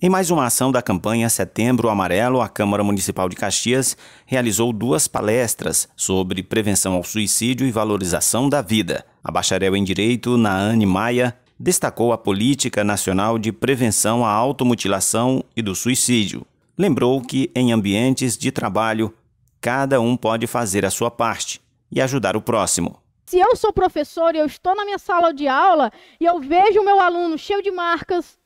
Em mais uma ação da campanha Setembro Amarelo, a Câmara Municipal de Caxias realizou duas palestras sobre prevenção ao suicídio e valorização da vida. A bacharel em Direito, Naane Maia, destacou a Política Nacional de Prevenção à Automutilação e do Suicídio. Lembrou que, em ambientes de trabalho, cada um pode fazer a sua parte e ajudar o próximo. Se eu sou professor e eu estou na minha sala de aula e eu vejo o meu aluno cheio de marcas,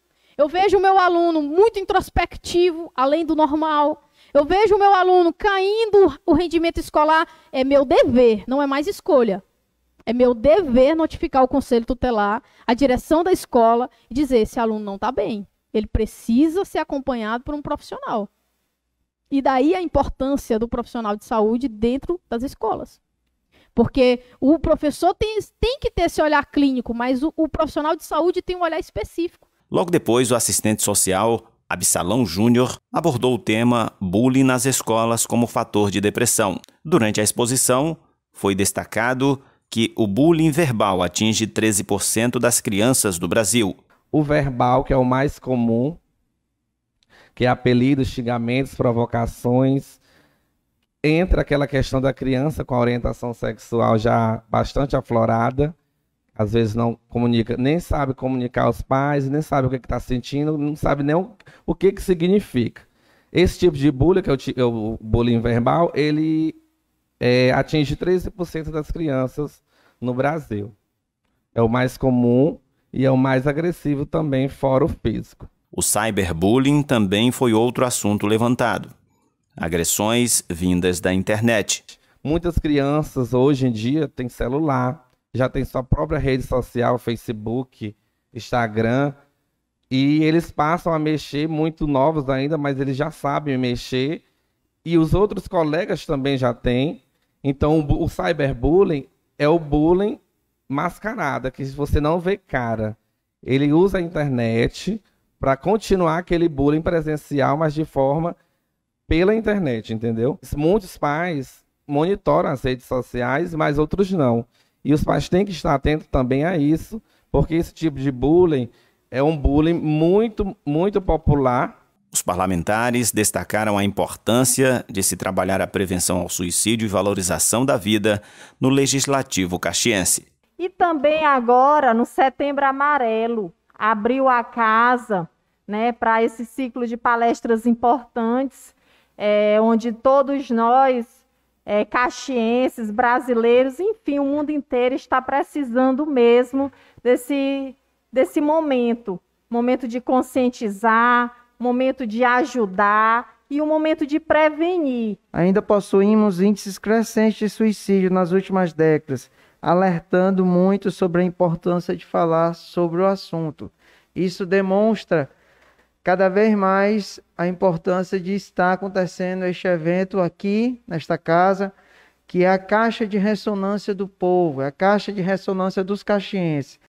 eu vejo o meu aluno muito introspectivo, além do normal. Eu vejo o meu aluno caindo o rendimento escolar. É meu dever, não é mais escolha. É meu dever notificar o conselho tutelar, a direção da escola e dizer: esse aluno não está bem. Ele precisa ser acompanhado por um profissional. E daí a importância do profissional de saúde dentro das escolas. Porque o professor tem, tem que ter esse olhar clínico, mas o, o profissional de saúde tem um olhar específico. Logo depois, o assistente social Absalão Júnior abordou o tema bullying nas escolas como fator de depressão. Durante a exposição, foi destacado que o bullying verbal atinge 13% das crianças do Brasil. O verbal, que é o mais comum, que é apelidos, xingamentos, provocações, entra aquela questão da criança com a orientação sexual já bastante aflorada, às vezes não comunica, nem sabe comunicar aos pais, nem sabe o que está sentindo, não sabe nem o, o, que, que significa. Esse tipo de bullying, que é o, é o bullying verbal, ele é, atinge 13% das crianças no Brasil. É o mais comum e é o mais agressivo também, fora o físico. O cyberbullying também foi outro assunto levantado. Agressões vindas da internet. Muitas crianças hoje em dia têm celular, já tem sua própria rede social, Facebook, Instagram, e eles passam a mexer, muito novos ainda, mas eles já sabem mexer, e os outros colegas também já têm. Então, o, o cyberbullying é o bullying mascarada, que você não vê cara. Ele usa a internet para continuar aquele bullying presencial, mas de forma pela internet, entendeu? Muitos pais monitoram as redes sociais, mas outros não. E os pais têm que estar atentos também a isso, porque esse tipo de bullying é um bullying muito, muito popular. Os parlamentares destacaram a importância de se trabalhar a prevenção ao suicídio e valorização da vida no legislativo caxiense. E também agora, no Setembro Amarelo, abriu a casa né, para esse ciclo de palestras importantes, é, onde todos nós é, caxienses, brasileiros, enfim, o mundo inteiro está precisando mesmo desse, desse momento momento de conscientizar, momento de ajudar e um momento de prevenir. Ainda possuímos índices crescentes de suicídio nas últimas décadas, alertando muito sobre a importância de falar sobre o assunto. Isso demonstra cada vez mais a importância de estar acontecendo este evento aqui, nesta casa, que é a caixa de ressonância do povo, é a caixa de ressonância dos caxienses.